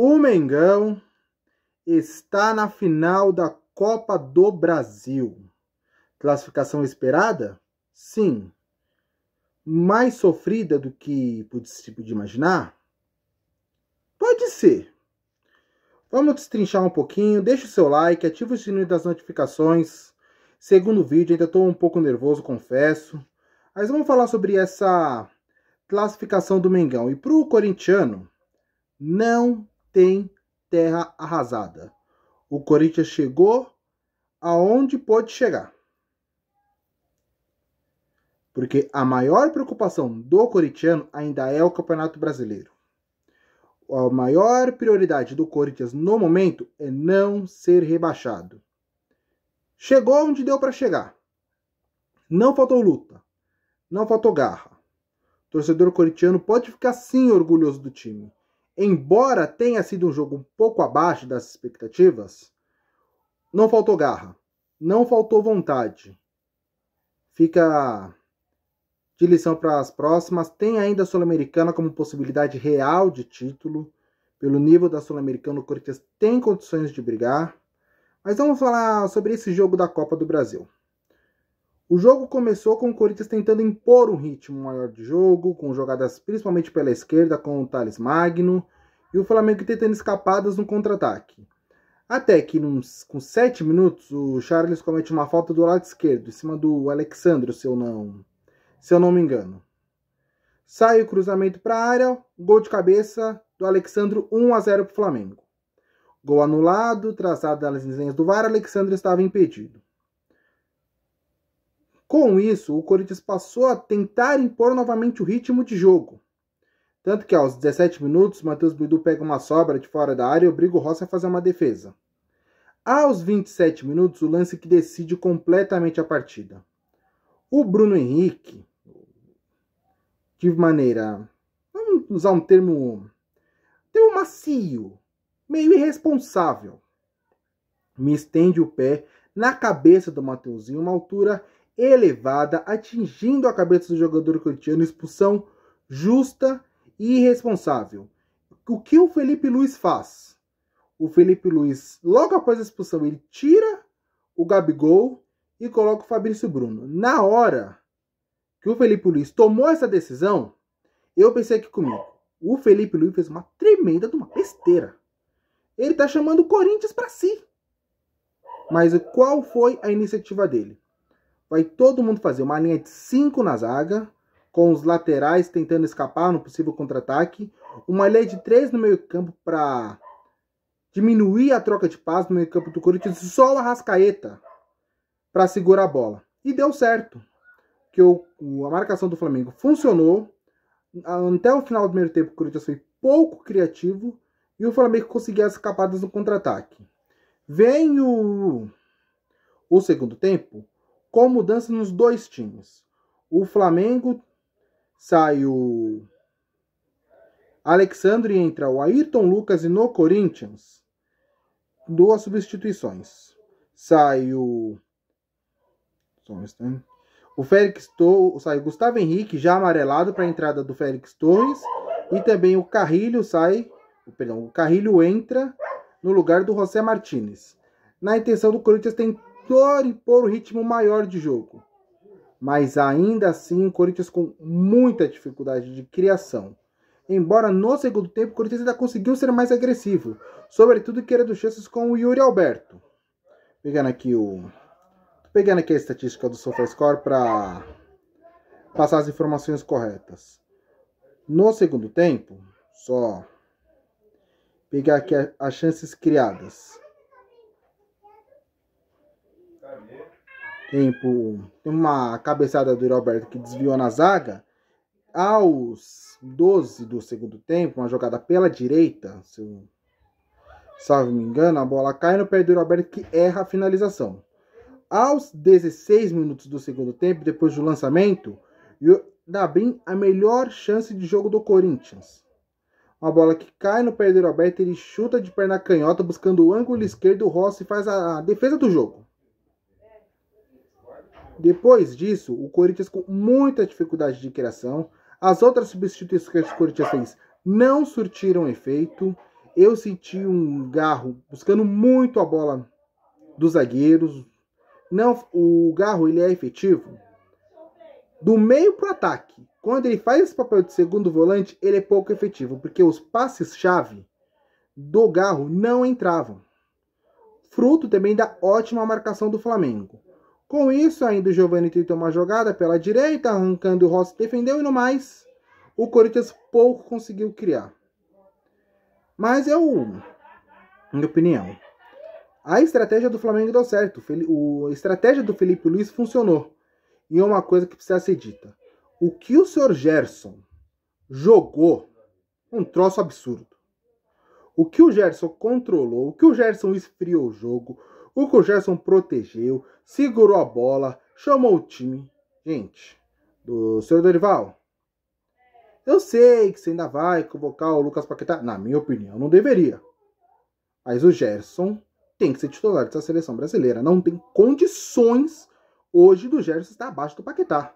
O Mengão está na final da Copa do Brasil. Classificação esperada? Sim. Mais sofrida do que podia imaginar? Pode ser. Vamos destrinchar um pouquinho. Deixa o seu like, ativa o sininho das notificações. Segundo vídeo, ainda estou um pouco nervoso, confesso. Mas vamos falar sobre essa classificação do Mengão. E para o corintiano, não tem terra arrasada. O Corinthians chegou aonde pôde chegar. Porque a maior preocupação do corintiano ainda é o Campeonato Brasileiro. A maior prioridade do Corinthians no momento é não ser rebaixado. Chegou onde deu para chegar. Não faltou luta. Não faltou garra. O torcedor corintiano pode ficar sim orgulhoso do time embora tenha sido um jogo um pouco abaixo das expectativas, não faltou garra, não faltou vontade. Fica de lição para as próximas. Tem ainda a Sul-Americana como possibilidade real de título. Pelo nível da Sul-Americana, o Corinthians tem condições de brigar. Mas vamos falar sobre esse jogo da Copa do Brasil. O jogo começou com o Corinthians tentando impor um ritmo maior de jogo, com jogadas principalmente pela esquerda com o Thales Magno e o Flamengo tentando escapadas no contra-ataque. Até que, nos, com 7 minutos, o Charles comete uma falta do lado esquerdo, em cima do Alexandre, se eu não, se eu não me engano. Sai o cruzamento para a área, gol de cabeça do Alexandre, 1 a 0 para o Flamengo. Gol anulado, traçado das linhas do VAR, Alexandre estava impedido. Com isso, o Corinthians passou a tentar impor novamente o ritmo de jogo. Tanto que aos 17 minutos, Matheus Bidu pega uma sobra de fora da área e obriga o Rossi a fazer uma defesa. Aos 27 minutos, o lance que decide completamente a partida. O Bruno Henrique, de maneira, vamos usar um termo, um macio, meio irresponsável, me estende o pé na cabeça do Mateuzinho, uma altura elevada, atingindo a cabeça do jogador corintiano, expulsão justa e irresponsável. O que o Felipe Luiz faz? O Felipe Luiz, logo após a expulsão, ele tira o Gabigol e coloca o Fabrício Bruno. Na hora que o Felipe Luiz tomou essa decisão, eu pensei aqui comigo, o Felipe Luiz fez uma tremenda de uma besteira. Ele tá chamando o Corinthians para si. Mas qual foi a iniciativa dele? vai todo mundo fazer uma linha de 5 na zaga, com os laterais tentando escapar no possível contra-ataque, uma linha de 3 no meio-campo para diminuir a troca de passes no meio-campo do Corinthians, só o Arrascaeta para segurar a bola. E deu certo, que o, a marcação do Flamengo funcionou, até o final do primeiro tempo o Corinthians foi pouco criativo e o Flamengo conseguia as escapadas no contra-ataque. Vem o, o segundo tempo, com mudança nos dois times. O Flamengo sai o Alexandre e entra o Ayrton Lucas e no Corinthians. Duas substituições. Sai o. O Félix Torres sai Gustavo Henrique, já amarelado para a entrada do Félix Torres. E também o Carrilho sai. Perdão, o Carrilho entra no lugar do José Martinez. Na intenção do Corinthians tem impor e pôr um ritmo maior de jogo. Mas ainda assim, o Corinthians com muita dificuldade de criação. Embora no segundo tempo, o Corinthians ainda conseguiu ser mais agressivo, sobretudo querendo chances com o Yuri Alberto. Pegando aqui o pegando aqui a estatística do SofaScore para passar as informações corretas. No segundo tempo, só pegar aqui as chances criadas. tempo, uma cabeçada do Roberto que desviou na zaga. Aos 12 do segundo tempo, uma jogada pela direita, se eu salvo me engano, a bola cai no pé do Roberto que erra a finalização. Aos 16 minutos do segundo tempo, depois do lançamento, Dabin a melhor chance de jogo do Corinthians. Uma bola que cai no pé do Roberto, ele chuta de perna canhota, buscando o ângulo esquerdo, o Rossi faz a defesa do jogo. Depois disso, o Corinthians com muita dificuldade de criação, as outras substituições que o Corinthians fez não surtiram efeito. Eu senti um garro buscando muito a bola dos zagueiros. Não, o garro ele é efetivo do meio para o ataque. Quando ele faz esse papel de segundo volante, ele é pouco efetivo, porque os passes-chave do garro não entravam. Fruto também da ótima marcação do Flamengo. Com isso, ainda o Giovanni tentou uma jogada pela direita, arrancando o Rossi defendeu e no mais, o Corinthians pouco conseguiu criar. Mas é o minha opinião. A estratégia do Flamengo deu certo. A estratégia do Felipe Luiz funcionou. E é uma coisa que precisa ser dita. O que o Sr. Gerson jogou, um troço absurdo. O que o Gerson controlou, o que o Gerson esfriou o jogo, o Gerson protegeu, segurou a bola, chamou o time. Gente, do senhor Dorival, eu sei que você ainda vai convocar o Lucas Paquetá. Na minha opinião, não deveria. Mas o Gerson tem que ser titular dessa seleção brasileira. Não tem condições hoje do Gerson estar abaixo do Paquetá.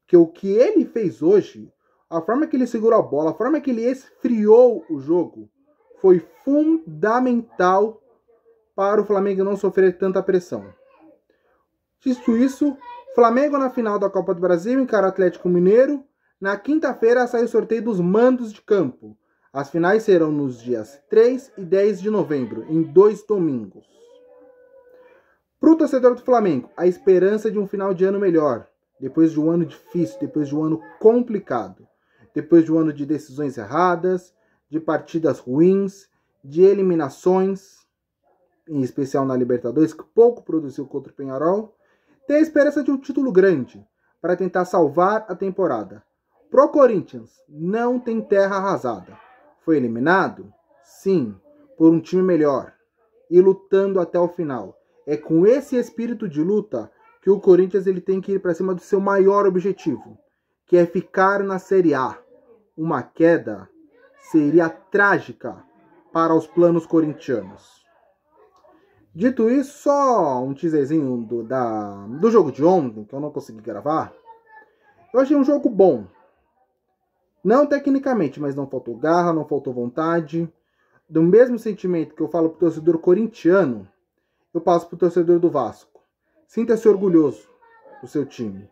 Porque o que ele fez hoje, a forma que ele segurou a bola, a forma que ele esfriou o jogo, foi fundamental para o Flamengo não sofrer tanta pressão. Dito isso, Flamengo na final da Copa do Brasil encara Atlético Mineiro. Na quinta-feira sai o sorteio dos mandos de campo. As finais serão nos dias 3 e 10 de novembro, em dois domingos. Para o torcedor do Flamengo, a esperança de um final de ano melhor, depois de um ano difícil, depois de um ano complicado, depois de um ano de decisões erradas, de partidas ruins, de eliminações em especial na Libertadores, que pouco produziu contra o Penharol, tem a esperança de um título grande para tentar salvar a temporada. Pro Corinthians, não tem terra arrasada. Foi eliminado? Sim, por um time melhor e lutando até o final. É com esse espírito de luta que o Corinthians ele tem que ir para cima do seu maior objetivo, que é ficar na Série A. Uma queda seria trágica para os planos corintianos. Dito isso, só um teaserzinho do, da, do jogo de ontem, que eu não consegui gravar. Eu achei um jogo bom. Não tecnicamente, mas não faltou garra, não faltou vontade. Do mesmo sentimento que eu falo pro torcedor corintiano, eu passo pro torcedor do Vasco. Sinta-se orgulhoso do seu time.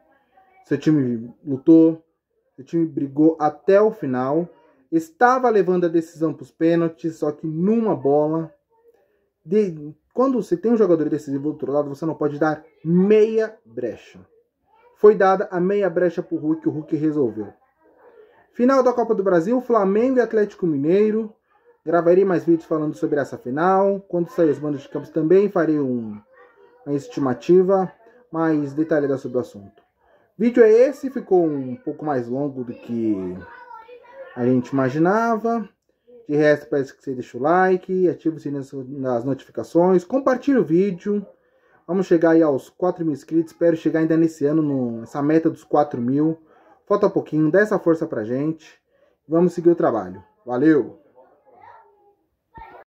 Seu time lutou, seu time brigou até o final. Estava levando a decisão para os pênaltis, só que numa bola de, quando você tem um jogador decisivo do outro lado, você não pode dar meia brecha. Foi dada a meia brecha para o Hulk, o Hulk resolveu. Final da Copa do Brasil, Flamengo e Atlético Mineiro. Gravarei mais vídeos falando sobre essa final. Quando sair os bandos de campos também farei um, uma estimativa mais detalhada sobre o assunto. Vídeo é esse, ficou um pouco mais longo do que a gente imaginava. De resto, peço que você deixe o like, ative o sininho nas notificações, compartilhe o vídeo. Vamos chegar aí aos 4 mil inscritos. Espero chegar ainda nesse ano nessa meta dos 4 mil. Falta pouquinho, dá essa força pra gente. Vamos seguir o trabalho. Valeu!